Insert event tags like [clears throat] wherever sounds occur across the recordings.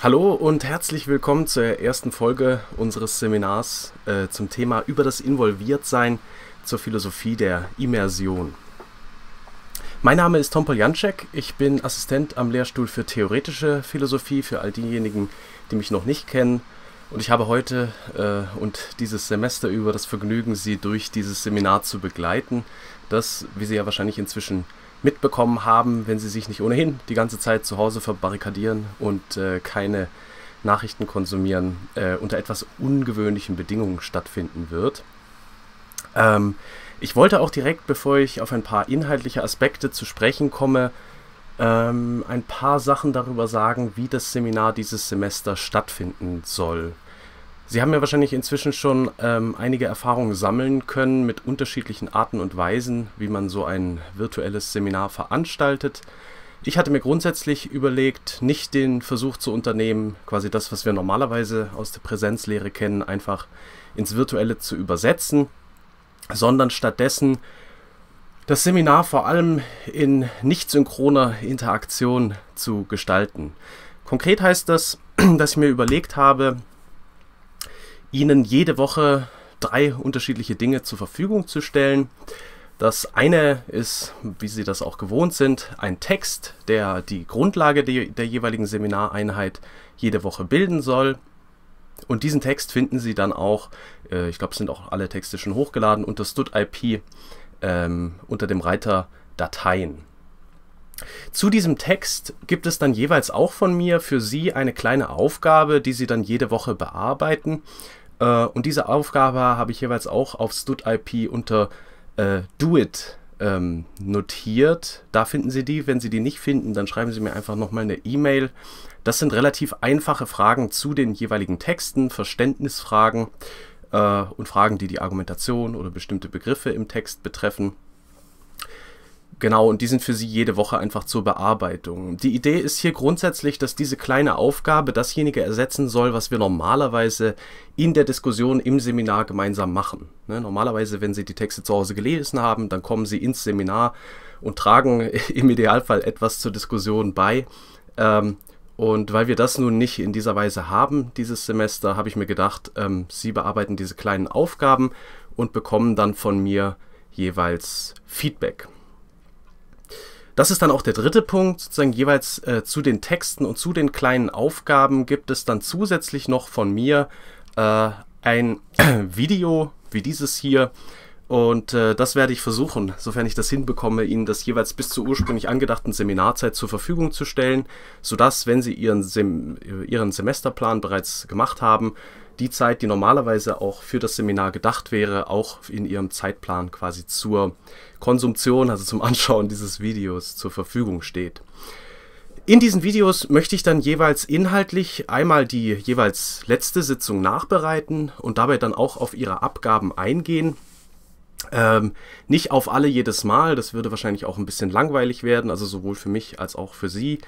Hallo und herzlich willkommen zur ersten Folge unseres Seminars äh, zum Thema über das Involviertsein zur Philosophie der Immersion. Mein Name ist Tom Poljanczek, ich bin Assistent am Lehrstuhl für theoretische Philosophie für all diejenigen, die mich noch nicht kennen. Und ich habe heute äh, und dieses Semester über das Vergnügen, Sie durch dieses Seminar zu begleiten, das, wie Sie ja wahrscheinlich inzwischen mitbekommen haben, wenn sie sich nicht ohnehin die ganze Zeit zu Hause verbarrikadieren und äh, keine Nachrichten konsumieren, äh, unter etwas ungewöhnlichen Bedingungen stattfinden wird. Ähm, ich wollte auch direkt, bevor ich auf ein paar inhaltliche Aspekte zu sprechen komme, ähm, ein paar Sachen darüber sagen, wie das Seminar dieses Semester stattfinden soll. Sie haben ja wahrscheinlich inzwischen schon ähm, einige Erfahrungen sammeln können mit unterschiedlichen Arten und Weisen, wie man so ein virtuelles Seminar veranstaltet. Ich hatte mir grundsätzlich überlegt, nicht den Versuch zu unternehmen, quasi das, was wir normalerweise aus der Präsenzlehre kennen, einfach ins Virtuelle zu übersetzen, sondern stattdessen das Seminar vor allem in nicht synchroner Interaktion zu gestalten. Konkret heißt das, [clears throat] dass ich mir überlegt habe, Ihnen jede Woche drei unterschiedliche Dinge zur Verfügung zu stellen. Das eine ist, wie Sie das auch gewohnt sind, ein Text, der die Grundlage der, der jeweiligen Seminareinheit jede Woche bilden soll. Und diesen Text finden Sie dann auch, äh, ich glaube, es sind auch alle Texte schon hochgeladen, unter StudIP ähm, unter dem Reiter Dateien. Zu diesem Text gibt es dann jeweils auch von mir für Sie eine kleine Aufgabe, die Sie dann jede Woche bearbeiten. Äh, und diese Aufgabe habe ich jeweils auch auf StudIP unter äh, Doit ähm, notiert. Da finden Sie die. Wenn Sie die nicht finden, dann schreiben Sie mir einfach nochmal eine E-Mail. Das sind relativ einfache Fragen zu den jeweiligen Texten, Verständnisfragen äh, und Fragen, die die Argumentation oder bestimmte Begriffe im Text betreffen. Genau, und die sind für sie jede Woche einfach zur Bearbeitung. Die Idee ist hier grundsätzlich, dass diese kleine Aufgabe dasjenige ersetzen soll, was wir normalerweise in der Diskussion im Seminar gemeinsam machen. Ne, normalerweise, wenn Sie die Texte zu Hause gelesen haben, dann kommen Sie ins Seminar und tragen [laughs] im Idealfall etwas zur Diskussion bei. Ähm, und weil wir das nun nicht in dieser Weise haben dieses Semester, habe ich mir gedacht, ähm, Sie bearbeiten diese kleinen Aufgaben und bekommen dann von mir jeweils Feedback. Das ist dann auch der dritte Punkt, sozusagen jeweils äh, zu den Texten und zu den kleinen Aufgaben gibt es dann zusätzlich noch von mir äh, ein [clears throat] Video wie dieses hier. Und äh, das werde ich versuchen, sofern ich das hinbekomme, Ihnen das jeweils bis zur ursprünglich angedachten Seminarzeit zur Verfügung zu stellen, sodass, wenn Sie Ihren, Sem Ihren Semesterplan bereits gemacht haben, die Zeit, die normalerweise auch für das Seminar gedacht wäre, auch in ihrem Zeitplan quasi zur Konsumption, also zum [laughs] Anschauen dieses Videos zur Verfügung steht. In diesen Videos möchte ich dann jeweils inhaltlich einmal die jeweils letzte Sitzung nachbereiten und dabei dann auch auf ihre Abgaben eingehen. Ähm, nicht auf alle jedes Mal, das würde wahrscheinlich auch ein bisschen langweilig werden, also sowohl für mich als auch für Sie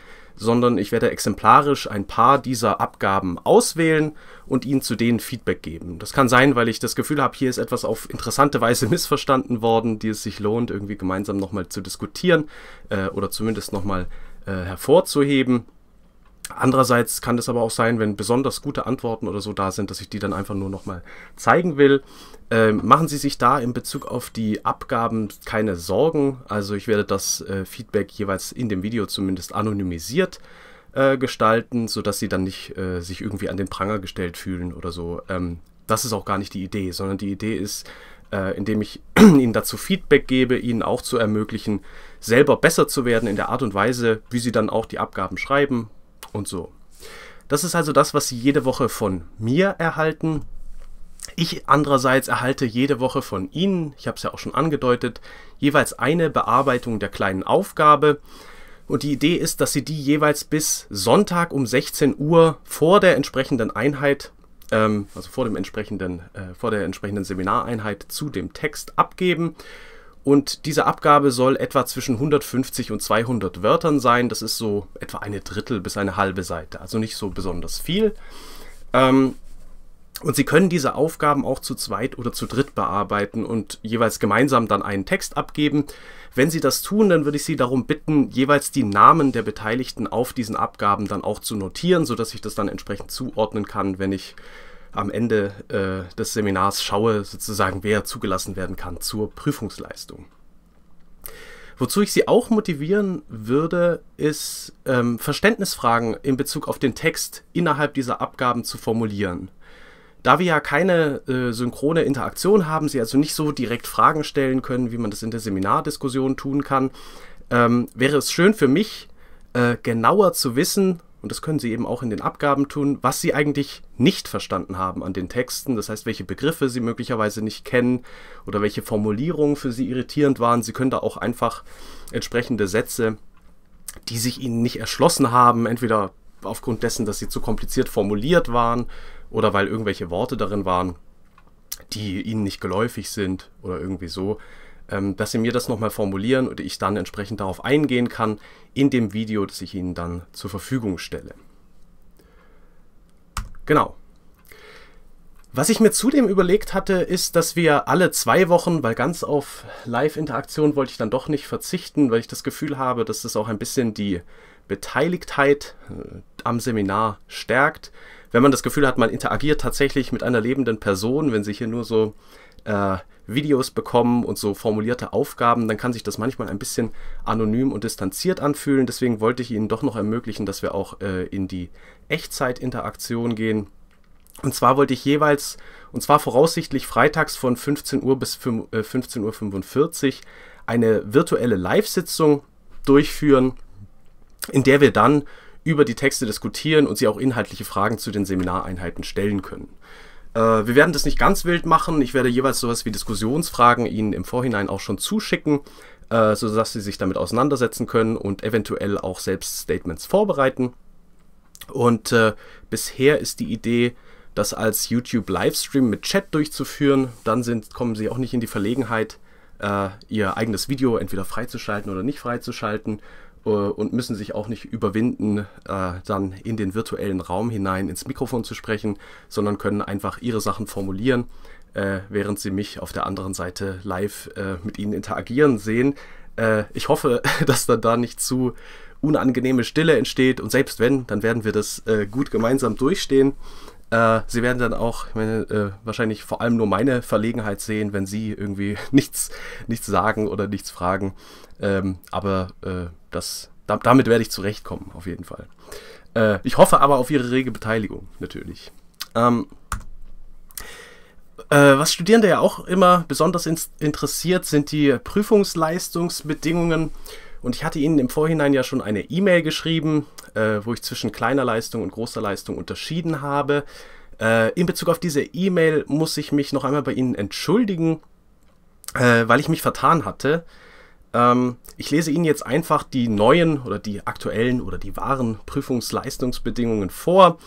sondern ich werde exemplarisch ein paar dieser Abgaben auswählen und Ihnen zu denen Feedback geben. Das kann sein, weil ich das Gefühl habe, hier ist etwas auf interessante Weise [laughs] missverstanden worden, die es sich lohnt, irgendwie gemeinsam nochmal zu diskutieren äh, oder zumindest nochmal äh, hervorzuheben. Andererseits kann es aber auch sein, wenn besonders gute Antworten oder so da sind, dass ich die dann einfach nur nochmal zeigen will. Ähm, machen Sie sich da in Bezug auf die Abgaben keine Sorgen. Also ich werde das äh, Feedback jeweils in dem Video zumindest anonymisiert äh, gestalten, sodass Sie dann nicht äh, sich irgendwie an den Pranger gestellt fühlen oder so. Ähm, das ist auch gar nicht die Idee, sondern die Idee ist, äh, indem ich [clears throat] ihnen dazu Feedback gebe, ihnen auch zu ermöglichen, selber besser zu werden in der Art und Weise, wie sie dann auch die Abgaben schreiben, und so. Das ist also das, was Sie jede Woche von mir erhalten. Ich andererseits erhalte jede Woche von Ihnen, ich habe es ja auch schon angedeutet, jeweils eine Bearbeitung der kleinen Aufgabe. Und die Idee ist, dass Sie die jeweils bis Sonntag um 16 Uhr vor der entsprechenden Einheit, ähm, also vor, dem entsprechenden, äh, vor der entsprechenden Seminareinheit zu dem Text abgeben. Und diese Abgabe soll etwa zwischen 150 und 200 Wörtern sein. Das ist so etwa eine Drittel bis eine halbe Seite, also nicht so besonders viel. Ähm, und Sie können diese Aufgaben auch zu zweit oder zu dritt bearbeiten und jeweils gemeinsam dann einen Text abgeben. Wenn Sie das tun, dann würde ich Sie darum bitten, jeweils die Namen der Beteiligten auf diesen Abgaben dann auch zu notieren, sodass ich das dann entsprechend zuordnen kann, wenn ich am Ende äh, des Seminars schaue, sozusagen, wer zugelassen werden kann zur Prüfungsleistung. Wozu ich Sie auch motivieren würde, ist ähm, Verständnisfragen in Bezug auf den Text innerhalb dieser Abgaben zu formulieren. Da wir ja keine äh, synchrone Interaktion haben, Sie also nicht so direkt Fragen stellen können, wie man das in der Seminardiskussion tun kann, ähm, wäre es schön für mich, äh, genauer zu wissen, und das können sie eben auch in den Abgaben tun, was sie eigentlich nicht verstanden haben an den Texten. Das heißt, welche Begriffe sie möglicherweise nicht kennen oder welche Formulierungen für sie irritierend waren. Sie können da auch einfach entsprechende Sätze, die sich ihnen nicht erschlossen haben, entweder aufgrund dessen, dass sie zu kompliziert formuliert waren oder weil irgendwelche Worte darin waren, die ihnen nicht geläufig sind oder irgendwie so, ähm, dass Sie mir das nochmal formulieren und ich dann entsprechend darauf eingehen kann in dem Video, das ich Ihnen dann zur Verfügung stelle. Genau. Was ich mir zudem überlegt hatte, ist, dass wir alle zwei Wochen, weil ganz auf Live-Interaktion wollte ich dann doch nicht verzichten, weil ich das Gefühl habe, dass das auch ein bisschen die Beteiligtheit äh, am Seminar stärkt. Wenn man das Gefühl hat, man interagiert tatsächlich mit einer lebenden Person, wenn sich hier nur so äh, Videos bekommen und so formulierte Aufgaben, dann kann sich das manchmal ein bisschen anonym und distanziert anfühlen. Deswegen wollte ich Ihnen doch noch ermöglichen, dass wir auch äh, in die Echtzeitinteraktion gehen. Und zwar wollte ich jeweils, und zwar voraussichtlich freitags von 15 Uhr bis 15.45 äh, Uhr, eine virtuelle Live-Sitzung durchführen, in der wir dann über die Texte diskutieren und Sie auch inhaltliche Fragen zu den Seminareinheiten stellen können. Äh, wir werden das nicht ganz wild machen. Ich werde jeweils sowas wie Diskussionsfragen Ihnen im Vorhinein auch schon zuschicken, äh, sodass Sie sich damit auseinandersetzen können und eventuell auch selbst Statements vorbereiten. Und äh, bisher ist die Idee, das als YouTube-Livestream mit Chat durchzuführen. Dann sind, kommen Sie auch nicht in die Verlegenheit, äh, Ihr eigenes Video entweder freizuschalten oder nicht freizuschalten. Äh, und müssen sich auch nicht überwinden, äh, dann in den virtuellen Raum hinein ins Mikrofon zu sprechen, sondern können einfach ihre Sachen formulieren, äh, während sie mich auf der anderen Seite live mit ihnen interagieren sehen. ich hoffe, [laughs] dass dann da nicht zu unangenehme Stille entsteht und selbst wenn, dann werden wir das gut gemeinsam durchstehen. Sie werden dann auch meine, wahrscheinlich vor allem nur meine Verlegenheit sehen, wenn Sie irgendwie [laughs] nichts, nichts sagen oder nichts fragen. Ähm, aber das, damit werde ich zurechtkommen, auf jeden Fall. Äh, ich hoffe aber auf Ihre rege Beteiligung, natürlich. Ähm, äh, was Studierende ja auch immer besonders in interessiert, sind die Prüfungsleistungsbedingungen. Und ich hatte Ihnen im Vorhinein ja schon eine E-Mail geschrieben, äh, wo ich zwischen kleiner Leistung und großer Leistung unterschieden habe. Äh, in Bezug auf diese E-Mail muss ich mich noch einmal bei Ihnen entschuldigen, äh, weil ich mich vertan hatte. Ähm, ich lese Ihnen jetzt einfach die neuen oder die aktuellen oder die wahren Prüfungsleistungsbedingungen vor.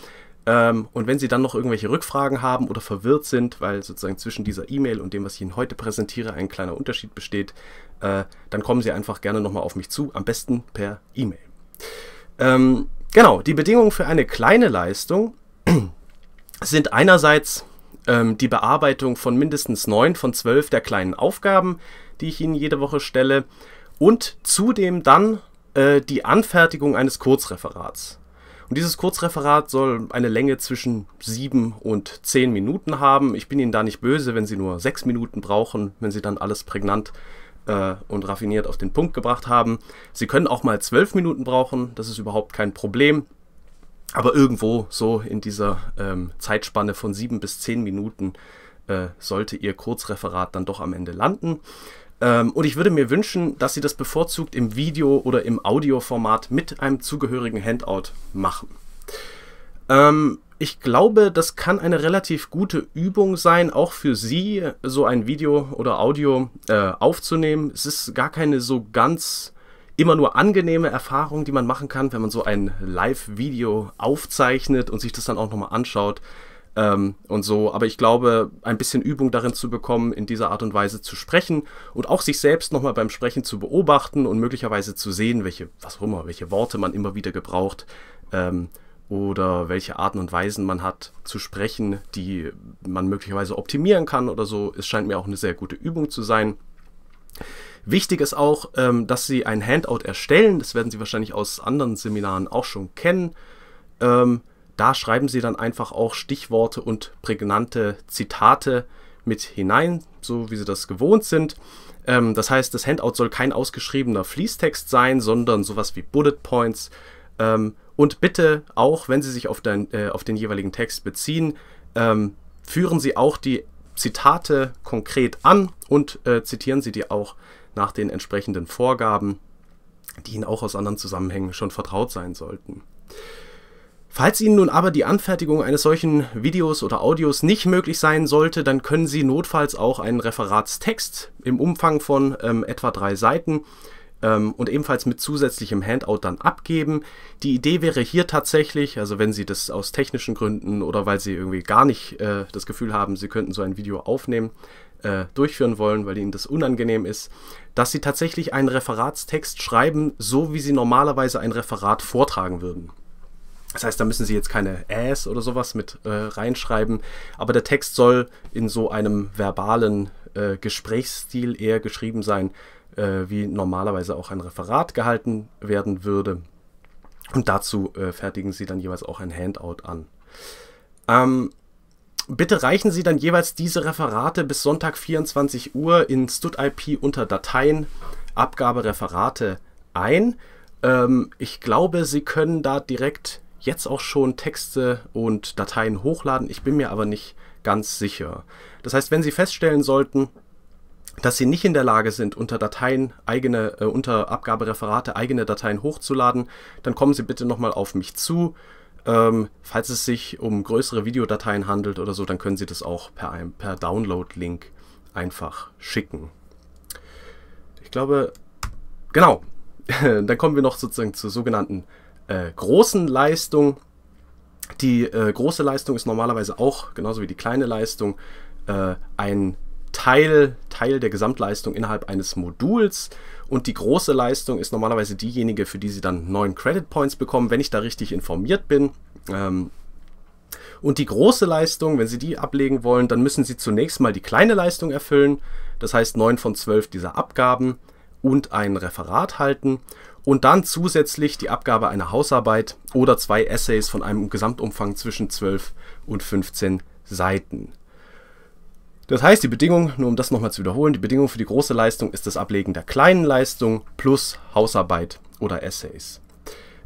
Ähm, und wenn Sie dann noch irgendwelche Rückfragen haben oder verwirrt sind, weil sozusagen zwischen dieser E-Mail und dem, was ich Ihnen heute präsentiere, ein kleiner Unterschied besteht, äh, dann kommen Sie einfach gerne nochmal auf mich zu, am besten per E-Mail. Ähm, genau, die Bedingungen für eine kleine Leistung [clears throat] sind einerseits ähm, die Bearbeitung von mindestens neun von zwölf der kleinen Aufgaben, die ich Ihnen jede Woche stelle, und zudem dann äh, die Anfertigung eines Kurzreferats. Und dieses Kurzreferat soll eine Länge zwischen sieben und zehn Minuten haben. Ich bin Ihnen da nicht böse, wenn Sie nur sechs Minuten brauchen, wenn Sie dann alles prägnant äh, und raffiniert auf den Punkt gebracht haben. Sie können auch mal zwölf Minuten brauchen, das ist überhaupt kein Problem. Aber irgendwo so in dieser ähm, Zeitspanne von sieben bis zehn Minuten äh, sollte Ihr Kurzreferat dann doch am Ende landen. Ähm, und ich würde mir wünschen, dass Sie das bevorzugt im Video- oder im Audioformat mit einem zugehörigen Handout machen. Ähm, ich glaube, das kann eine relativ gute Übung sein, auch für Sie, so ein Video oder Audio äh, aufzunehmen. Es ist gar keine so ganz immer nur angenehme Erfahrungen, die man machen kann, wenn man so ein Live-Video aufzeichnet und sich das dann auch nochmal anschaut. Ähm, und so, aber ich glaube, ein bisschen Übung darin zu bekommen, in dieser Art und Weise zu sprechen und auch sich selbst nochmal beim Sprechen zu beobachten und möglicherweise zu sehen, welche, was auch immer, welche Worte man immer wieder gebraucht ähm, oder welche Arten und Weisen man hat zu sprechen, die man möglicherweise optimieren kann oder so. Es scheint mir auch eine sehr gute Übung zu sein. Wichtig ist auch, ähm, dass Sie ein Handout erstellen. Das werden Sie wahrscheinlich aus anderen Seminaren auch schon kennen. Ähm, da schreiben Sie dann einfach auch Stichworte und prägnante Zitate mit hinein, so wie Sie das gewohnt sind. Ähm, das heißt, das Handout soll kein ausgeschriebener Fließtext sein, sondern sowas wie Bullet Points. Ähm, und bitte auch, wenn Sie sich auf den, äh, auf den jeweiligen Text beziehen, ähm, führen Sie auch die Zitate konkret an und äh, zitieren Sie die auch nach den entsprechenden Vorgaben, die Ihnen auch aus anderen Zusammenhängen schon vertraut sein sollten. Falls Ihnen nun aber die Anfertigung eines solchen Videos oder Audios nicht möglich sein sollte, dann können Sie notfalls auch einen Referatstext im Umfang von ähm, etwa drei Seiten ähm, und ebenfalls mit zusätzlichem Handout dann abgeben. Die Idee wäre hier tatsächlich, also wenn Sie das aus technischen Gründen oder weil Sie irgendwie gar nicht äh, das Gefühl haben, Sie könnten so ein Video aufnehmen, äh, durchführen wollen, weil ihnen das unangenehm ist, dass sie tatsächlich einen Referatstext schreiben, so wie sie normalerweise ein Referat vortragen würden. Das heißt, da müssen sie jetzt keine Äs oder sowas mit äh, reinschreiben, aber der Text soll in so einem verbalen äh, Gesprächsstil eher geschrieben sein, äh, wie normalerweise auch ein Referat gehalten werden würde. Und dazu äh, fertigen sie dann jeweils auch ein Handout an. Ähm, Bitte reichen Sie dann jeweils diese Referate bis Sonntag 24 Uhr in StudIP unter Dateien Abgabereferate ein. Ähm, ich glaube, Sie können da direkt jetzt auch schon Texte und Dateien hochladen. Ich bin mir aber nicht ganz sicher. Das heißt, wenn Sie feststellen sollten, dass Sie nicht in der Lage sind, unter Dateien eigene, äh, unter Abgabereferate eigene Dateien hochzuladen, dann kommen Sie bitte nochmal auf mich zu ähm, falls es sich um größere Videodateien handelt oder so, dann können Sie das auch per, per Download-Link einfach schicken. Ich glaube, genau. [laughs] dann kommen wir noch sozusagen zur sogenannten äh, großen Leistung. Die äh, große Leistung ist normalerweise auch, genauso wie die kleine Leistung, äh, ein Teil, Teil der Gesamtleistung innerhalb eines Moduls. Und die große Leistung ist normalerweise diejenige, für die Sie dann 9 Credit Points bekommen, wenn ich da richtig informiert bin. Ähm, und die große Leistung, wenn Sie die ablegen wollen, dann müssen Sie zunächst mal die kleine Leistung erfüllen. Das heißt 9 von 12 dieser Abgaben und ein Referat halten und dann zusätzlich die Abgabe einer Hausarbeit oder zwei Essays von einem Gesamtumfang zwischen 12 und 15 Seiten. Das heißt, die Bedingung, nur um das nochmal zu wiederholen, die Bedingung für die große Leistung ist das Ablegen der kleinen Leistung plus Hausarbeit oder Essays.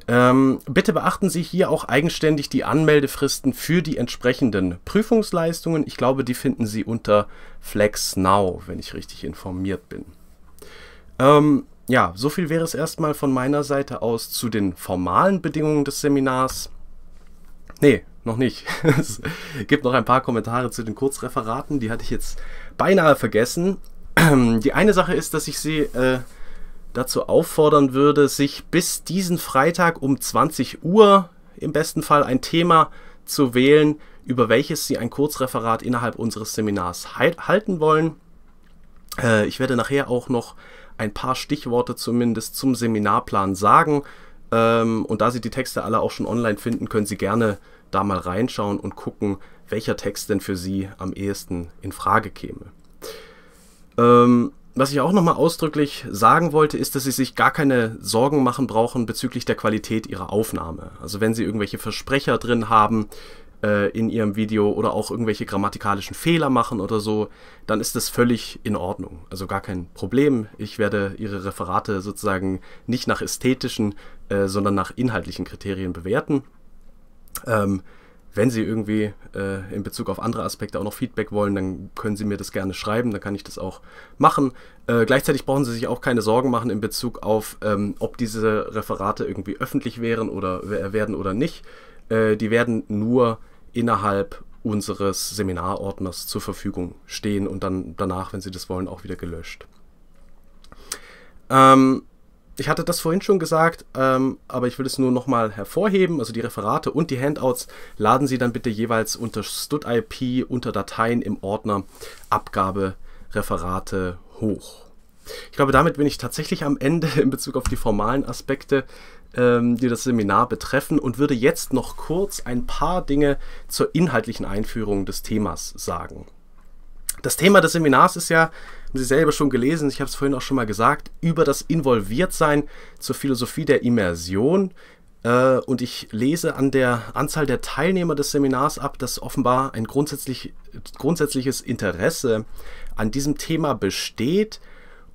Ähm, bitte beachten Sie hier auch eigenständig die Anmeldefristen für die entsprechenden Prüfungsleistungen. Ich glaube, die finden Sie unter Flex Now, wenn ich richtig informiert bin. Ähm, ja, so viel wäre es erstmal von meiner Seite aus zu den formalen Bedingungen des Seminars. Nee, noch nicht. [laughs] es gibt noch ein paar Kommentare zu den Kurzreferaten, die hatte ich jetzt beinahe vergessen. [clears throat] Die eine Sache ist, dass ich sie äh, dazu auffordern würde, sich bis diesen Freitag um 20 Uhr im besten Fall ein Thema zu wählen, über welches Sie ein Kurzreferat innerhalb unseres Seminars halten wollen. Äh, ich werde nachher auch noch ein paar Stichworte zumindest zum Seminarplan sagen. Ähm, und da Sie die Texte alle auch schon online finden, können Sie gerne da mal reinschauen und gucken, welcher Text denn für Sie am ehesten in Frage käme. Ähm, was ich auch nochmal ausdrücklich sagen wollte, ist, dass Sie sich gar keine Sorgen machen brauchen bezüglich der Qualität Ihrer Aufnahme. Also wenn Sie irgendwelche Versprecher drin haben äh, in Ihrem Video oder auch irgendwelche grammatikalischen Fehler machen oder so, dann ist das völlig in Ordnung. Also gar kein Problem. Ich werde Ihre Referate sozusagen nicht nach ästhetischen, äh, sondern nach inhaltlichen Kriterien bewerten. Ähm, wenn Sie irgendwie äh, in Bezug auf andere Aspekte auch noch Feedback wollen, dann können Sie mir das gerne schreiben, dann kann ich das auch machen. Äh, gleichzeitig brauchen Sie sich auch keine Sorgen machen in Bezug auf, ähm, ob diese Referate irgendwie öffentlich wären oder werden oder nicht. Äh, die werden nur innerhalb unseres Seminarordners zur Verfügung stehen und dann danach, wenn Sie das wollen, auch wieder gelöscht. Ähm, ich hatte das vorhin schon gesagt, ähm, aber ich will es nur nochmal hervorheben. Also die Referate und die Handouts laden Sie dann bitte jeweils unter StudIP unter Dateien im Ordner Abgabe Referate hoch. Ich glaube, damit bin ich tatsächlich am Ende in Bezug auf die formalen Aspekte, ähm, die das Seminar betreffen und würde jetzt noch kurz ein paar Dinge zur inhaltlichen Einführung des Themas sagen. Das Thema des Seminars ist ja haben Sie selber schon gelesen, ich habe es vorhin auch schon mal gesagt, über das Involviertsein zur Philosophie der Immersion. Äh, und ich lese an der Anzahl der Teilnehmer des Seminars ab, dass offenbar ein grundsätzlich, grundsätzliches Interesse an diesem Thema besteht,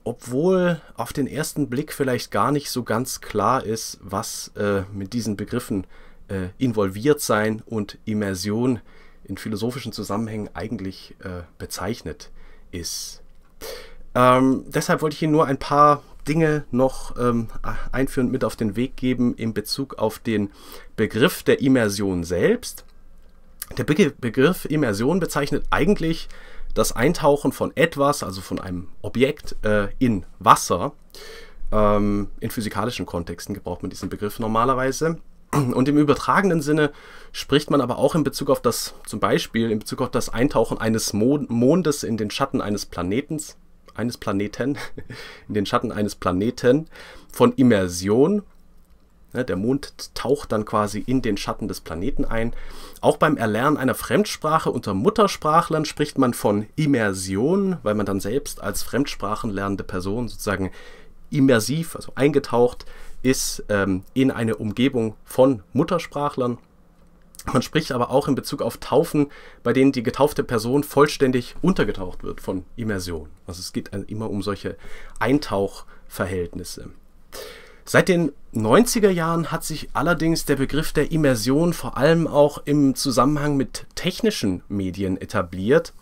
obwohl auf den ersten Blick vielleicht gar nicht so ganz klar ist, was äh, mit diesen Begriffen äh, involviert sein und Immersion in philosophischen Zusammenhängen eigentlich äh, bezeichnet ist. Ähm, deshalb wollte ich Ihnen nur ein paar Dinge noch ähm, einführend mit auf den Weg geben in Bezug auf den Begriff der Immersion selbst. Der Be Begriff Immersion bezeichnet eigentlich das Eintauchen von etwas, also von einem Objekt, äh, in Wasser. Ähm, in physikalischen Kontexten gebraucht man diesen Begriff normalerweise. Und im übertragenen Sinne spricht man aber auch in Bezug auf das, zum Beispiel in Bezug auf das Eintauchen eines Mondes in den Schatten eines Planetens, eines Planeten, [laughs] in den Schatten eines Planeten von Immersion. Der Mond taucht dann quasi in den Schatten des Planeten ein. Auch beim Erlernen einer Fremdsprache unter Muttersprachlern spricht man von Immersion, weil man dann selbst als fremdsprachenlernende Person sozusagen immersiv, also eingetaucht ist ähm, in eine Umgebung von Muttersprachlern. Man spricht aber auch in Bezug auf Taufen, bei denen die getaufte Person vollständig untergetaucht wird von Immersion. Also es geht immer um solche Eintauchverhältnisse. Seit den 90er Jahren hat sich allerdings der Begriff der Immersion vor allem auch im Zusammenhang mit technischen Medien etabliert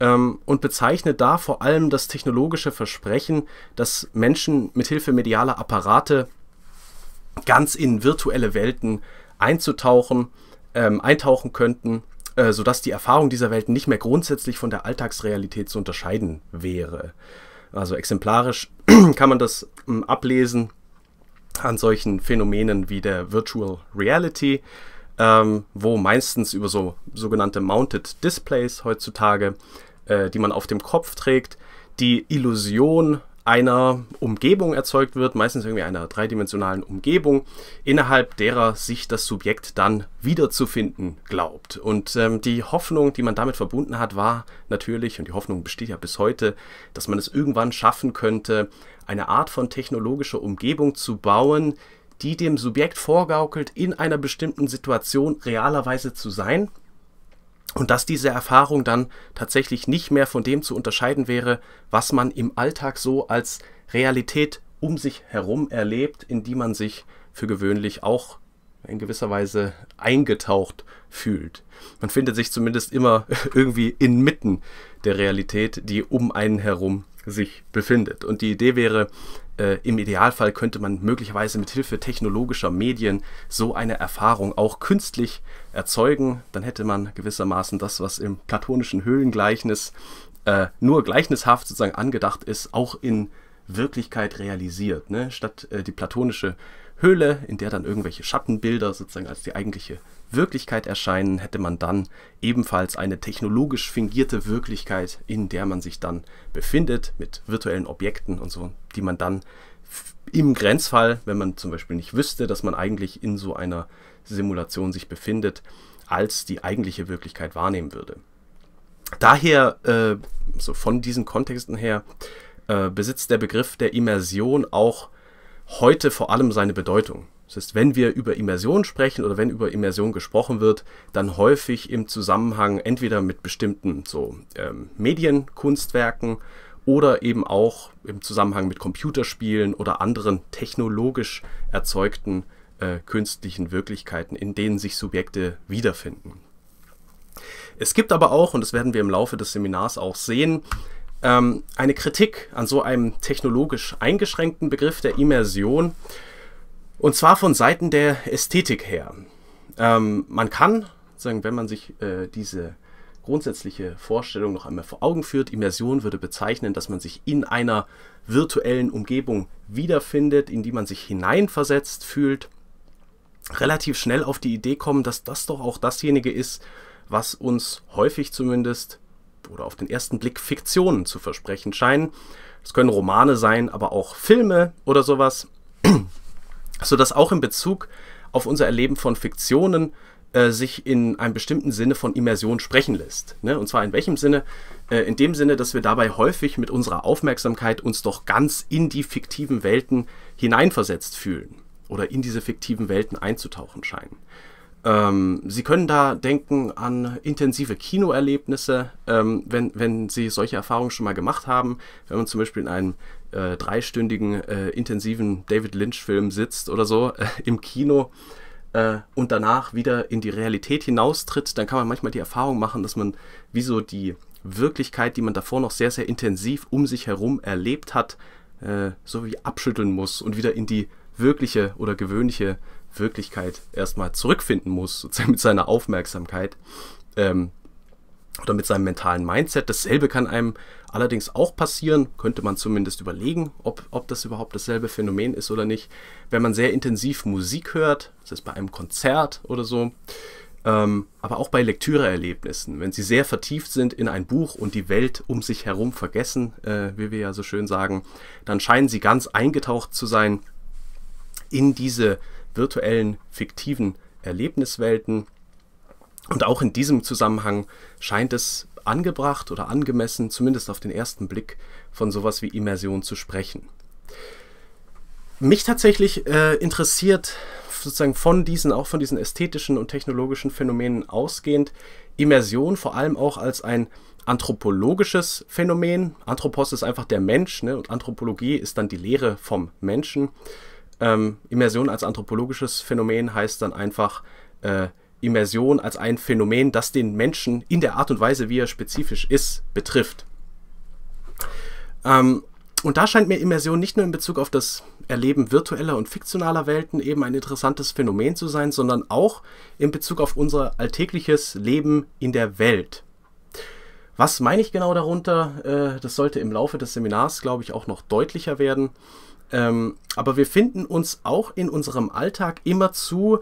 ähm, und bezeichnet da vor allem das technologische Versprechen, dass Menschen mithilfe medialer Apparate ganz in virtuelle Welten einzutauchen, ähm, eintauchen könnten, äh, sodass die Erfahrung dieser Welten nicht mehr grundsätzlich von der Alltagsrealität zu unterscheiden wäre. Also exemplarisch [clears throat] kann man das ähm, ablesen an solchen Phänomenen wie der Virtual Reality, ähm, wo meistens über so sogenannte Mounted Displays heutzutage, äh, die man auf dem Kopf trägt, die Illusion einer Umgebung erzeugt wird, meistens irgendwie einer dreidimensionalen Umgebung, innerhalb derer sich das Subjekt dann wiederzufinden glaubt. Und ähm, die Hoffnung, die man damit verbunden hat, war natürlich, und die Hoffnung besteht ja bis heute, dass man es irgendwann schaffen könnte, eine Art von technologischer Umgebung zu bauen, die dem Subjekt vorgaukelt, in einer bestimmten Situation realerweise zu sein und dass diese Erfahrung dann tatsächlich nicht mehr von dem zu unterscheiden wäre, was man im Alltag so als Realität um sich herum erlebt, in die man sich für gewöhnlich auch in gewisser Weise eingetaucht fühlt. Man findet sich zumindest immer [laughs] irgendwie inmitten der Realität, die um einen herum sich befindet. Und die Idee wäre, äh, im Idealfall könnte man möglicherweise mit Hilfe technologischer Medien so eine Erfahrung auch künstlich erzeugen. Dann hätte man gewissermaßen das, was im platonischen Höhlengleichnis äh, nur gleichnishaft sozusagen angedacht ist, auch in Wirklichkeit realisiert. Ne? Statt äh, die platonische Höhle, in der dann irgendwelche Schattenbilder sozusagen als die eigentliche Wirklichkeit erscheinen, hätte man dann ebenfalls eine technologisch fingierte Wirklichkeit, in der man sich dann befindet, mit virtuellen Objekten und so, die man dann im Grenzfall, wenn man zum Beispiel nicht wüsste, dass man eigentlich in so einer Simulation sich befindet, als die eigentliche Wirklichkeit wahrnehmen würde. Daher, äh, so von diesen Kontexten her, äh, besitzt der Begriff der Immersion auch heute vor allem seine Bedeutung. Das heißt, wenn wir über Immersion sprechen oder wenn über Immersion gesprochen wird, dann häufig im Zusammenhang entweder mit bestimmten so ähm, Medienkunstwerken oder eben auch im Zusammenhang mit Computerspielen oder anderen technologisch erzeugten äh, künstlichen Wirklichkeiten, in denen sich Subjekte wiederfinden. Es gibt aber auch, und das werden wir im Laufe des Seminars auch sehen, ähm, eine Kritik an so einem technologisch eingeschränkten Begriff der Immersion, und zwar von Seiten der Ästhetik her. Ähm, man kann, sagen, wenn man sich äh, diese grundsätzliche Vorstellung noch einmal vor Augen führt, Immersion würde bezeichnen, dass man sich in einer virtuellen Umgebung wiederfindet, in die man sich hineinversetzt fühlt, relativ schnell auf die Idee kommen, dass das doch auch dasjenige ist, was uns häufig zumindest oder auf den ersten Blick Fiktionen zu versprechen scheinen. Es können Romane sein, aber auch Filme oder sowas sodass auch in Bezug auf unser Erleben von Fiktionen äh, sich in einem bestimmten Sinne von Immersion sprechen lässt. Ne? Und zwar in welchem Sinne? Äh, in dem Sinne, dass wir dabei häufig mit unserer Aufmerksamkeit uns doch ganz in die fiktiven Welten hineinversetzt fühlen oder in diese fiktiven Welten einzutauchen scheinen. Ähm, Sie können da denken an intensive Kinoerlebnisse, ähm, wenn, wenn Sie solche Erfahrungen schon mal gemacht haben. Wenn man zum Beispiel in einem äh, dreistündigen, äh, intensiven David Lynch-Film sitzt oder so äh, im Kino äh, und danach wieder in die Realität hinaustritt, dann kann man manchmal die Erfahrung machen, dass man wie so die Wirklichkeit, die man davor noch sehr, sehr intensiv um sich herum erlebt hat, äh, so wie abschütteln muss und wieder in die wirkliche oder gewöhnliche Wirklichkeit erstmal zurückfinden muss, sozusagen mit seiner Aufmerksamkeit ähm, oder mit seinem mentalen Mindset. Dasselbe kann einem allerdings auch passieren, könnte man zumindest überlegen, ob, ob das überhaupt dasselbe Phänomen ist oder nicht. Wenn man sehr intensiv Musik hört, das ist bei einem Konzert oder so, ähm, aber auch bei Lektüreerlebnissen, wenn sie sehr vertieft sind in ein Buch und die Welt um sich herum vergessen, äh, wie wir ja so schön sagen, dann scheinen sie ganz eingetaucht zu sein in diese virtuellen, fiktiven Erlebniswelten. Und auch in diesem Zusammenhang scheint es angebracht oder angemessen, zumindest auf den ersten Blick, von sowas wie Immersion zu sprechen. Mich tatsächlich äh, interessiert sozusagen von diesen, auch von diesen ästhetischen und technologischen Phänomenen ausgehend, Immersion vor allem auch als ein anthropologisches Phänomen. Anthropos ist einfach der Mensch ne? und Anthropologie ist dann die Lehre vom Menschen. Ähm, Immersion als anthropologisches Phänomen heißt dann einfach äh, Immersion als ein Phänomen, das den Menschen in der Art und Weise, wie er spezifisch ist, betrifft. Ähm, und da scheint mir Immersion nicht nur in Bezug auf das Erleben virtueller und fiktionaler Welten eben ein interessantes Phänomen zu sein, sondern auch in Bezug auf unser alltägliches Leben in der Welt. Was meine ich genau darunter? Äh, das sollte im Laufe des Seminars, glaube ich, auch noch deutlicher werden. Ähm, aber wir finden uns auch in unserem Alltag immerzu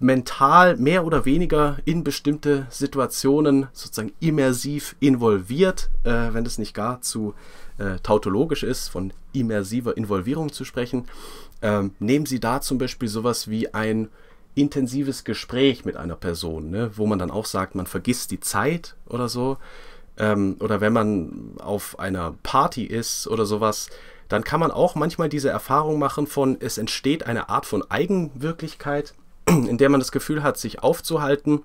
mental mehr oder weniger in bestimmte Situationen sozusagen immersiv involviert, äh, wenn es nicht gar zu äh, tautologisch ist, von immersiver Involvierung zu sprechen. Ähm, nehmen Sie da zum Beispiel sowas wie ein intensives Gespräch mit einer Person, ne, wo man dann auch sagt, man vergisst die Zeit oder so. Ähm, oder wenn man auf einer Party ist oder sowas, dann kann man auch manchmal diese Erfahrung machen von, es entsteht eine Art von Eigenwirklichkeit, in der man das Gefühl hat, sich aufzuhalten,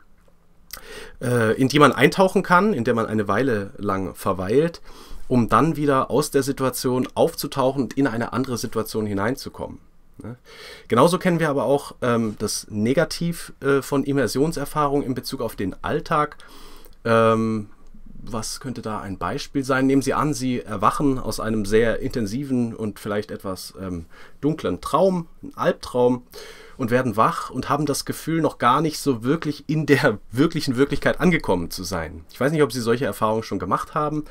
äh, in die man eintauchen kann, in der man eine Weile lang verweilt, um dann wieder aus der Situation aufzutauchen und in eine andere Situation hineinzukommen. Ne? Genauso kennen wir aber auch ähm, das Negativ äh, von Immersionserfahrung in Bezug auf den Alltag. Ähm, was könnte da ein Beispiel sein? Nehmen Sie an, Sie erwachen aus einem sehr intensiven und vielleicht etwas ähm, dunklen Traum, einem Albtraum und werden wach und haben das Gefühl, noch gar nicht so wirklich in der [laughs] wirklichen Wirklichkeit angekommen zu sein. Ich weiß nicht, ob Sie solche Erfahrungen schon gemacht haben,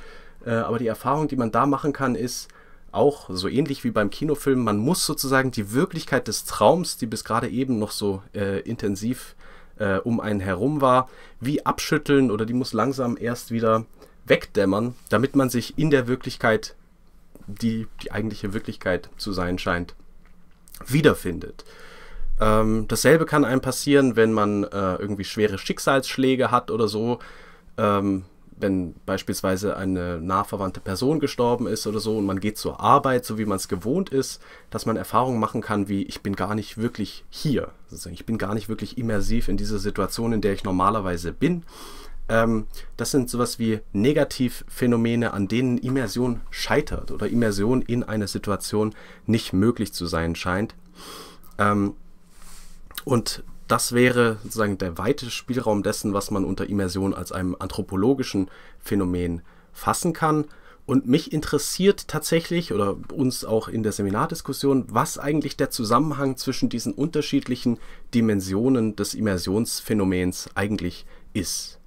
äh, aber die Erfahrung, die man da machen kann, ist auch so ähnlich wie beim Kinofilm, man muss sozusagen die Wirklichkeit des Traums, die bis gerade eben noch so äh, intensiv äh, äh, um einen herum war, wie abschütteln oder die muss langsam erst wieder wegdämmern, damit man sich in der Wirklichkeit, die die eigentliche Wirklichkeit zu sein scheint, wiederfindet. Ähm, dasselbe kann einem passieren, wenn man äh, irgendwie schwere Schicksalsschläge hat oder so. Ähm, wenn beispielsweise eine nahverwandte Person gestorben ist oder so und man geht zur Arbeit, so wie man es gewohnt ist, dass man Erfahrungen machen kann, wie ich bin gar nicht wirklich hier. Sozusagen. Ich bin gar nicht wirklich immersiv in dieser Situation, in der ich normalerweise bin. Ähm, das sind sowas wie Negativphänomene, an denen Immersion scheitert oder Immersion in einer Situation nicht möglich zu sein scheint. Ähm, und das wäre sozusagen der weite Spielraum dessen, was man unter Immersion als einem anthropologischen Phänomen fassen kann. Und mich interessiert tatsächlich oder uns auch in der Seminardiskussion, was eigentlich der Zusammenhang zwischen diesen unterschiedlichen Dimensionen des Immersionsphänomens eigentlich ist.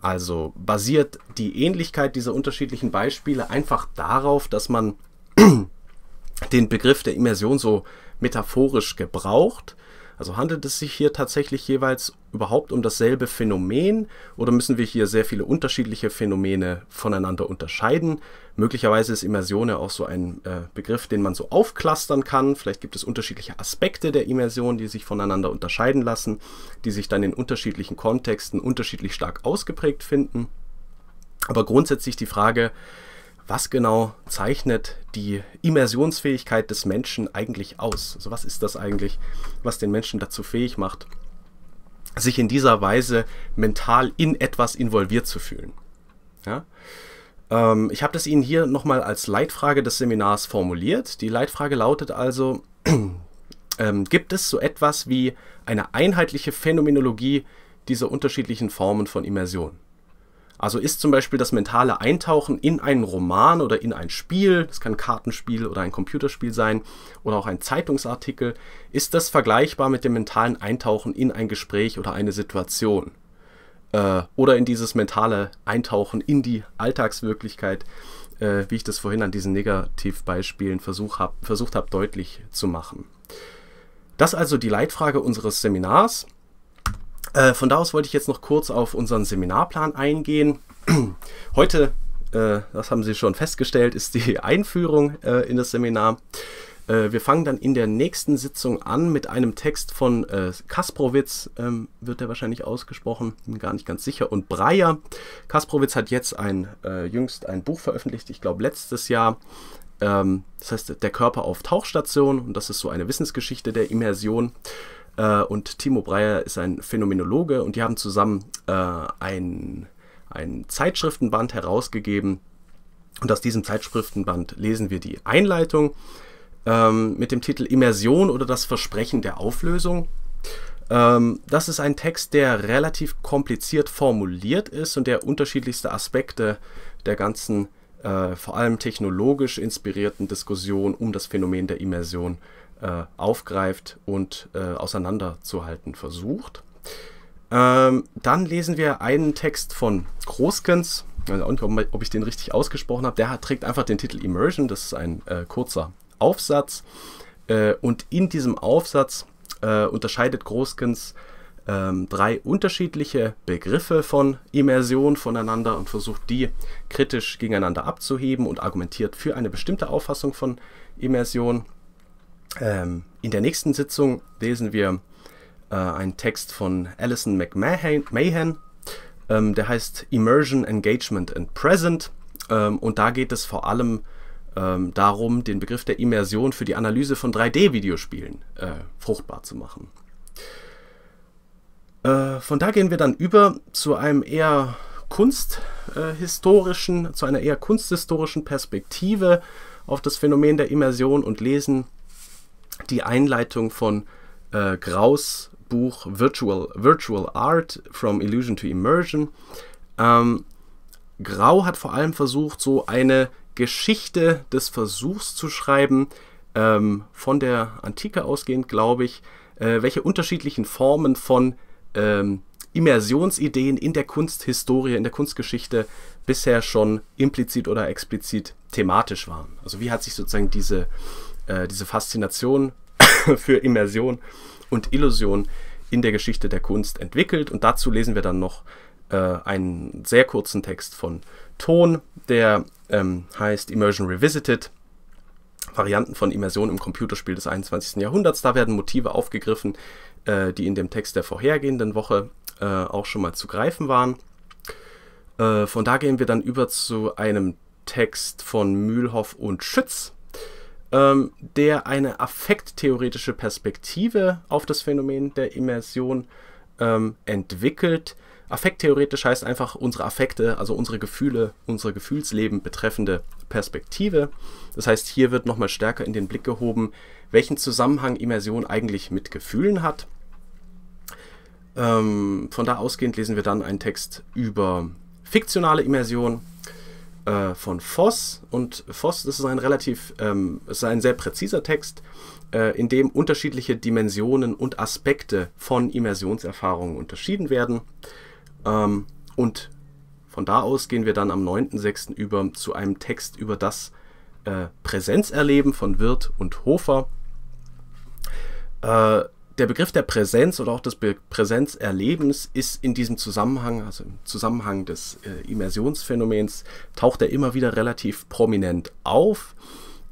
Also basiert die Ähnlichkeit dieser unterschiedlichen Beispiele einfach darauf, dass man [clears throat] den Begriff der Immersion so metaphorisch gebraucht also handelt es sich hier tatsächlich jeweils überhaupt um dasselbe Phänomen oder müssen wir hier sehr viele unterschiedliche Phänomene voneinander unterscheiden? Möglicherweise ist Immersion ja auch so ein äh, Begriff, den man so aufklustern kann. Vielleicht gibt es unterschiedliche Aspekte der Immersion, die sich voneinander unterscheiden lassen, die sich dann in unterschiedlichen Kontexten unterschiedlich stark ausgeprägt finden. Aber grundsätzlich die Frage, was genau zeichnet die Immersionsfähigkeit des Menschen eigentlich aus? Also was ist das eigentlich, was den Menschen dazu fähig macht, sich in dieser Weise mental in etwas involviert zu fühlen? Ja? Ähm, ich habe das Ihnen hier nochmal als Leitfrage des Seminars formuliert. Die Leitfrage lautet also, [clears throat] ähm, gibt es so etwas wie eine einheitliche Phänomenologie dieser unterschiedlichen Formen von Immersion? Also ist zum Beispiel das mentale Eintauchen in einen Roman oder in ein Spiel, das kann ein Kartenspiel oder ein Computerspiel sein oder auch ein Zeitungsartikel, ist das vergleichbar mit dem mentalen Eintauchen in ein Gespräch oder eine Situation? Äh, oder in dieses mentale Eintauchen in die Alltagswirklichkeit, äh, wie ich das vorhin an diesen Negativbeispielen versucht hab, versucht habe deutlich zu machen. Das also die Leitfrage unseres Seminars. Äh, von da aus wollte ich jetzt noch kurz auf unseren Seminarplan eingehen. [clears throat] Heute, äh, das haben Sie schon festgestellt, ist die [laughs] Einführung äh, in das Seminar. Äh, wir fangen dann in der nächsten Sitzung an mit einem Text von äh, Kasprowitz, ähm, wird der wahrscheinlich ausgesprochen, bin gar nicht ganz sicher, und Breyer. Kasprowitz hat jetzt ein, äh, jüngst ein Buch veröffentlicht, ich glaube letztes Jahr. Ähm, das heißt, der Körper auf Tauchstation, und das ist so eine Wissensgeschichte der Immersion äh, und Timo Breyer ist ein Phänomenologe und die haben zusammen äh, ein, ein Zeitschriftenband herausgegeben. Und aus diesem Zeitschriftenband lesen wir die Einleitung ähm, mit dem Titel Immersion oder das Versprechen der Auflösung. Ähm, das ist ein Text, der relativ kompliziert formuliert ist und der unterschiedlichste Aspekte der ganzen, äh, vor allem technologisch inspirierten Diskussion um das Phänomen der Immersion äh, äh, aufgreift und äh, auseinanderzuhalten versucht. Ähm, dann lesen wir einen Text von Großkens, also ob ich den richtig ausgesprochen habe. Der hat, trägt einfach den Titel Immersion, das ist ein äh, kurzer Aufsatz. Äh, und in diesem Aufsatz äh, unterscheidet Großkens ähm, drei unterschiedliche Begriffe von Immersion voneinander und versucht die kritisch gegeneinander abzuheben und argumentiert für eine bestimmte Auffassung von Immersion. Ähm, in der nächsten Sitzung lesen wir äh, einen Text von Alison McMahon, ähm, der heißt Immersion, Engagement and Present. Ähm, und da geht es vor allem ähm, darum, den Begriff der Immersion für die Analyse von 3D-Videospielen äh, fruchtbar zu machen. Äh, von da gehen wir dann über zu einem eher kunsthistorischen, äh, zu einer eher kunsthistorischen Perspektive auf das Phänomen der Immersion und lesen die Einleitung von äh, Graus Buch Virtual, Virtual Art from Illusion to Immersion. Ähm, Grau hat vor allem versucht, so eine Geschichte des Versuchs zu schreiben, ähm, von der Antike ausgehend, glaube ich, äh, welche unterschiedlichen Formen von ähm, Immersionsideen in der Kunsthistorie, in der Kunstgeschichte bisher schon implizit oder explizit thematisch waren. Also wie hat sich sozusagen diese äh, diese Faszination [laughs] für Immersion und Illusion in der Geschichte der Kunst entwickelt. Und dazu lesen wir dann noch äh, einen sehr kurzen Text von Ton, der ähm, heißt Immersion Revisited. Varianten von Immersion im Computerspiel des 21. Jahrhunderts. Da werden Motive aufgegriffen, äh, die in dem Text der vorhergehenden Woche äh, auch schon mal zu greifen waren. Äh, von da gehen wir dann über zu einem Text von Mühlhoff und Schütz, ähm, der eine affekttheoretische Perspektive auf das Phänomen der Immersion ähm, entwickelt. Affekttheoretisch heißt einfach unsere Affekte, also unsere Gefühle, unser Gefühlsleben betreffende Perspektive. Das heißt, hier wird nochmal stärker in den Blick gehoben, welchen Zusammenhang Immersion eigentlich mit Gefühlen hat. Ähm, von da ausgehend lesen wir dann einen Text über fiktionale Immersion, äh, von Voss. Und Voss, das ist ein relativ, ähm, ist ein sehr präziser Text, äh, in dem unterschiedliche Dimensionen und Aspekte von Immersionserfahrungen unterschieden werden. Ähm, und von da aus gehen wir dann am 9.6. über zu einem Text über das äh, Präsenzerleben von Wirth und Hofer. Äh, der Begriff der Präsenz oder auch des Be Präsenzerlebens ist in diesem Zusammenhang, also im Zusammenhang des äh, Immersionsphänomens, taucht er immer wieder relativ prominent auf,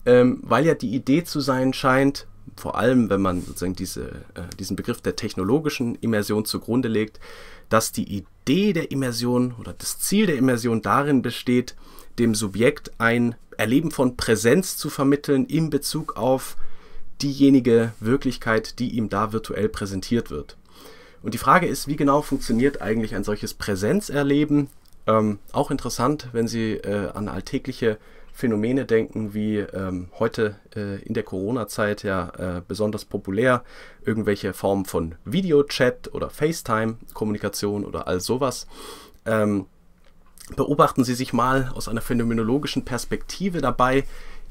ähm, weil ja die Idee zu sein scheint, vor allem wenn man sozusagen diese, äh, diesen Begriff der technologischen Immersion zugrunde legt, dass die Idee der Immersion oder das Ziel der Immersion darin besteht, dem Subjekt ein Erleben von Präsenz zu vermitteln in Bezug auf äh, diejenige Wirklichkeit, die ihm da virtuell präsentiert wird. Und die Frage ist, wie genau funktioniert eigentlich ein solches Präsenzerleben? Ähm, auch interessant, wenn Sie äh, an alltägliche Phänomene denken, wie ähm, heute äh, in der Corona-Zeit ja äh, besonders populär, irgendwelche Formen von Videochat oder FaceTime-Kommunikation oder all sowas. Ähm, beobachten Sie sich mal aus einer phänomenologischen Perspektive dabei,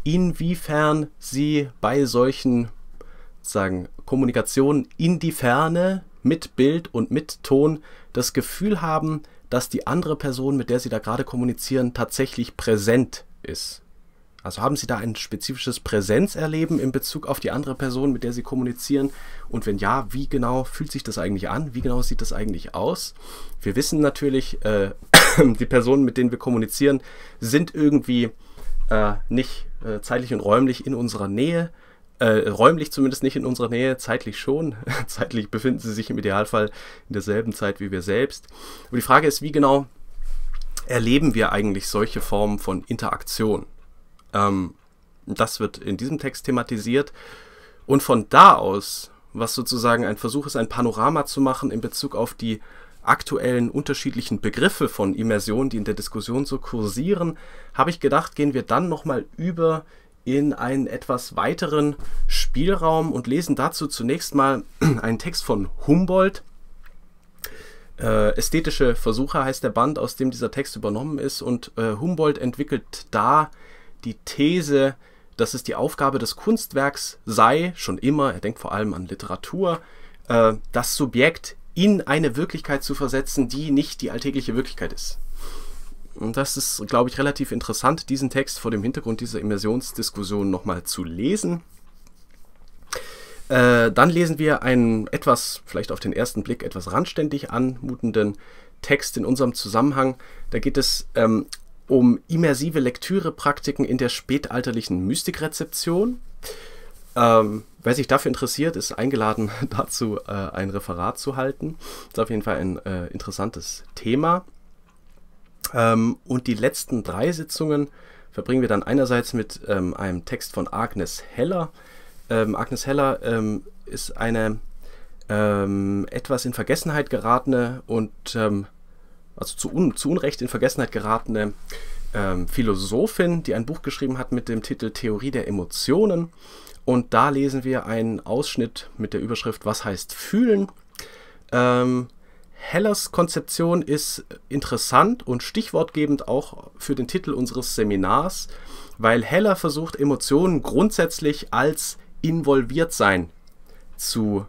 inwiefern sie bei solchen sagen, Kommunikationen in die Ferne mit Bild und mit Ton das Gefühl haben, dass die andere Person, mit der sie da gerade kommunizieren, tatsächlich präsent ist. Also haben Sie da ein spezifisches Präsenzerleben in Bezug auf die andere Person, mit der Sie kommunizieren? Und wenn ja, wie genau fühlt sich das eigentlich an? Wie genau sieht das eigentlich aus? Wir wissen natürlich, äh, [coughs] die Personen, mit denen wir kommunizieren, sind irgendwie äh, nicht äh, zeitlich und räumlich in unserer Nähe, äh, räumlich zumindest nicht in unserer Nähe, zeitlich schon. [laughs] zeitlich befinden sie sich im Idealfall in derselben Zeit wie wir selbst. Aber die Frage ist, wie genau erleben wir eigentlich solche Formen von Interaktion? Ähm, das wird in diesem Text thematisiert. Und von da aus, was sozusagen ein Versuch ist, ein Panorama zu machen in Bezug auf die aktuellen unterschiedlichen Begriffe von Immersion, die in der Diskussion so kursieren, habe ich gedacht, gehen wir dann nochmal über in einen etwas weiteren Spielraum und lesen dazu zunächst mal [clears throat] einen Text von Humboldt. Äh, Ästhetische Versuche heißt der Band, aus dem dieser Text übernommen ist. Und äh, Humboldt entwickelt da die These, dass es die Aufgabe des Kunstwerks sei, schon immer, er denkt vor allem an Literatur, äh, das Subjekt in eine Wirklichkeit zu versetzen, die nicht die alltägliche Wirklichkeit ist. Und das ist, glaube ich, relativ interessant, diesen Text vor dem Hintergrund dieser Immersionsdiskussion nochmal zu lesen. Äh, dann lesen wir einen etwas, vielleicht auf den ersten Blick etwas randständig anmutenden Text in unserem Zusammenhang. Da geht es ähm, um immersive Lektürepraktiken in der spätalterlichen Mystikrezeption. Ähm, wer sich dafür interessiert, ist eingeladen, [laughs] dazu äh, ein Referat zu halten. Das Ist auf jeden Fall ein äh, interessantes Thema. Ähm, und die letzten drei Sitzungen verbringen wir dann einerseits mit ähm, einem Text von Agnes Heller. Ähm, Agnes Heller ähm, ist eine ähm, etwas in Vergessenheit geratene und also zu, un zu, Unrecht in Vergessenheit geratene Philosophin, die ein Buch geschrieben hat mit dem Titel Theorie der Emotionen. Und da lesen wir einen Ausschnitt mit der Überschrift Was heißt fühlen? Ähm, Hellers Konzeption ist interessant und stichwortgebend auch für den Titel unseres Seminars, weil Heller versucht, Emotionen grundsätzlich als involviert sein zu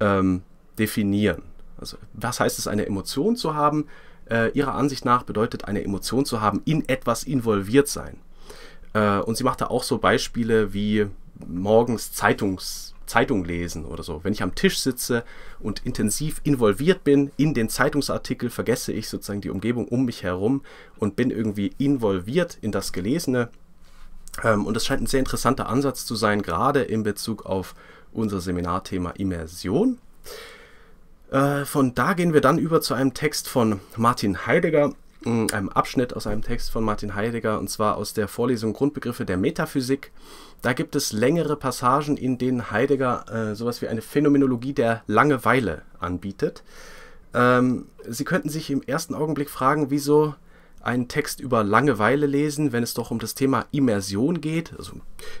ähm, definieren. Also, was heißt es, eine Emotion zu haben? Äh, ihrer Ansicht nach bedeutet eine Emotion zu haben, in etwas involviert sein. Äh, und sie macht da auch so Beispiele wie morgens Zeitungs, Zeitung lesen oder so. Wenn ich am Tisch sitze und intensiv involviert bin in den Zeitungsartikel, vergesse ich sozusagen die Umgebung um mich herum und bin irgendwie involviert in das Gelesene. Ähm, und das scheint ein sehr interessanter Ansatz zu sein, gerade in Bezug auf unser Seminarthema Immersion. Äh, von da gehen wir dann über zu einem Text von Martin Heidegger, einem Abschnitt aus einem Text von Martin Heidegger und zwar aus der Vorlesung Grundbegriffe der Metaphysik. Da gibt es längere Passagen, in denen Heidegger äh, sowas wie eine Phänomenologie der Langeweile anbietet. Ähm, Sie könnten sich im ersten Augenblick fragen, wieso einen Text über Langeweile lesen, wenn es doch um das Thema Immersion geht, also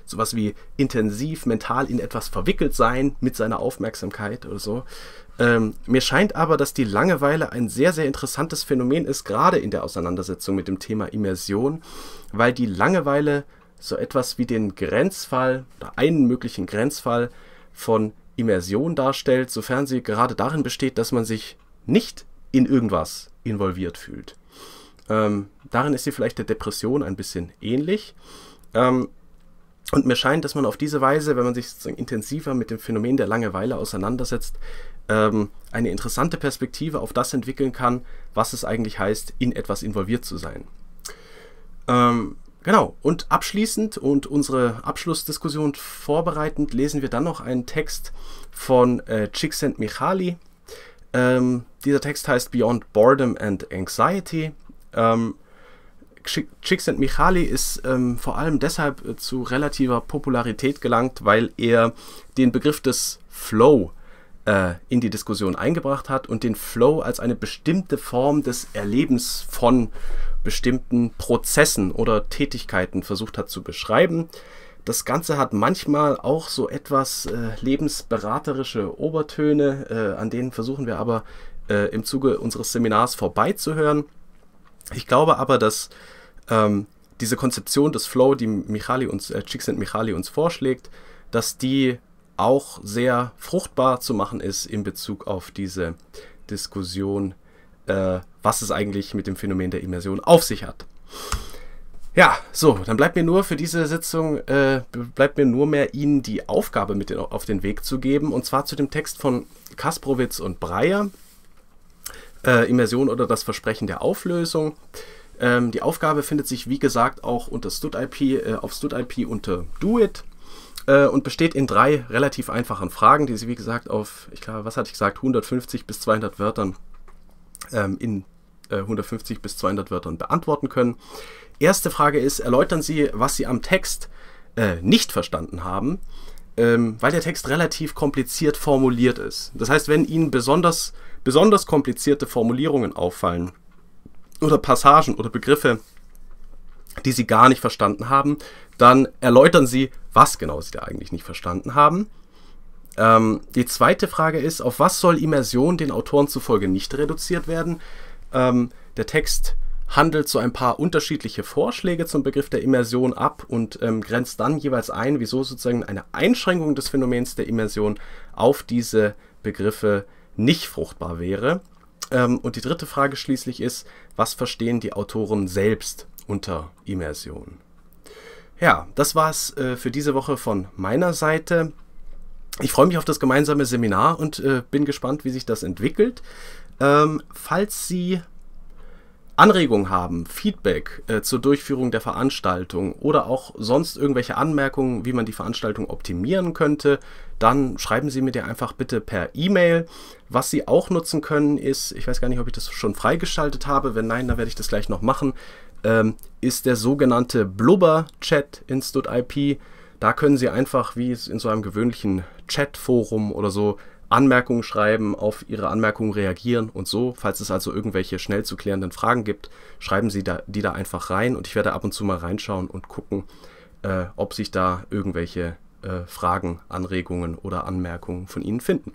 sowas wie intensiv mental in etwas verwickelt sein mit seiner Aufmerksamkeit oder so. Ähm, mir scheint aber, dass die Langeweile ein sehr, sehr interessantes Phänomen ist, gerade in der Auseinandersetzung mit dem Thema Immersion, weil die Langeweile so etwas wie den Grenzfall oder einen möglichen Grenzfall von Immersion darstellt, sofern sie gerade darin besteht, dass man sich nicht in irgendwas involviert fühlt. Ähm, darin ist sie vielleicht der Depression ein bisschen ähnlich. Ähm, und mir scheint, dass man auf diese Weise, wenn man sich intensiver mit dem Phänomen der Langeweile auseinandersetzt, ähm, eine interessante Perspektive auf das entwickeln kann, was es eigentlich heißt, in etwas involviert zu sein. Ähm, genau, und abschließend und unsere Abschlussdiskussion vorbereitend lesen wir dann noch einen Text von äh, Csikszentmihalyi. Ähm, dieser Text heißt Beyond Boredom and Anxiety. Ähm, Michali ist ähm, vor allem deshalb äh, zu relativer Popularität gelangt, weil er den Begriff des Flow äh, in die Diskussion eingebracht hat und den Flow als eine bestimmte Form des Erlebens von bestimmten Prozessen oder Tätigkeiten versucht hat zu beschreiben. Das Ganze hat manchmal auch so etwas äh, lebensberaterische Obertöne, äh, an denen versuchen wir aber äh, im Zuge unseres Seminars vorbeizuhören. Ich glaube aber, dass ähm, diese Konzeption des Flow, die Michali uns, äh, Michali uns vorschlägt, dass die auch sehr fruchtbar zu machen ist in Bezug auf diese Diskussion, äh, was es eigentlich mit dem Phänomen der Immersion auf sich hat. Ja, so, dann bleibt mir nur für diese Sitzung, äh, bleibt mir nur mehr Ihnen die Aufgabe mit den, auf den Weg zu geben, und zwar zu dem Text von Kasprowitz und Breyer, äh, Immersion oder das Versprechen der Auflösung. Ähm, die Aufgabe findet sich, wie gesagt, auch unter StudIP, äh, auf StudIP unter Doit äh, und besteht in drei relativ einfachen Fragen, die Sie, wie gesagt, auf, ich glaube, was hatte ich gesagt, 150 bis 200 Wörtern ähm, in äh, 150 bis 200 Wörtern beantworten können. Erste Frage ist, erläutern Sie, was Sie am Text äh, nicht verstanden haben, ähm, weil der Text relativ kompliziert formuliert ist. Das heißt, wenn Ihnen besonders, besonders komplizierte Formulierungen auffallen, oder Passagen oder Begriffe, die sie gar nicht verstanden haben, dann erläutern sie, was genau sie da eigentlich nicht verstanden haben. Ähm, die zweite Frage ist, auf was soll Immersion den Autoren zufolge nicht reduziert werden? Ähm, der Text handelt so ein paar unterschiedliche Vorschläge zum Begriff der Immersion ab und ähm, grenzt dann jeweils ein, wieso sozusagen eine Einschränkung des Phänomens der Immersion auf diese Begriffe nicht fruchtbar wäre. Ähm, und die dritte Frage schließlich ist, was verstehen die Autoren selbst unter Immersion? Ja, das war's äh, für diese Woche von meiner Seite. Ich freue mich auf das gemeinsame Seminar und äh, bin gespannt, wie sich das entwickelt. Ähm, falls Sie Anregungen haben, Feedback äh, zur Durchführung der Veranstaltung oder auch sonst irgendwelche Anmerkungen, wie man die Veranstaltung optimieren könnte, dann schreiben Sie mir die einfach bitte per E-Mail. Was Sie auch nutzen können ist, ich weiß gar nicht, ob ich das schon freigeschaltet habe, wenn nein, dann werde ich das gleich noch machen, ähm, ist der sogenannte Blubber-Chat in StudIP. Da können Sie einfach, wie es in so einem gewöhnlichen Chatforum oder so Anmerkungen schreiben, auf Ihre Anmerkungen reagieren und so. Falls es also irgendwelche schnell zu klärenden Fragen gibt, schreiben Sie da, die da einfach rein und ich werde ab und zu mal reinschauen und gucken, äh, ob sich da irgendwelche äh, Fragen, Anregungen oder Anmerkungen von Ihnen finden.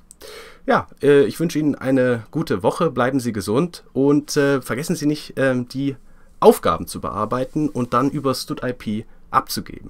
Ja, äh, ich wünsche Ihnen eine gute Woche, bleiben Sie gesund und äh, vergessen Sie nicht, ähm, die Aufgaben zu bearbeiten und dann über StudIP abzugeben.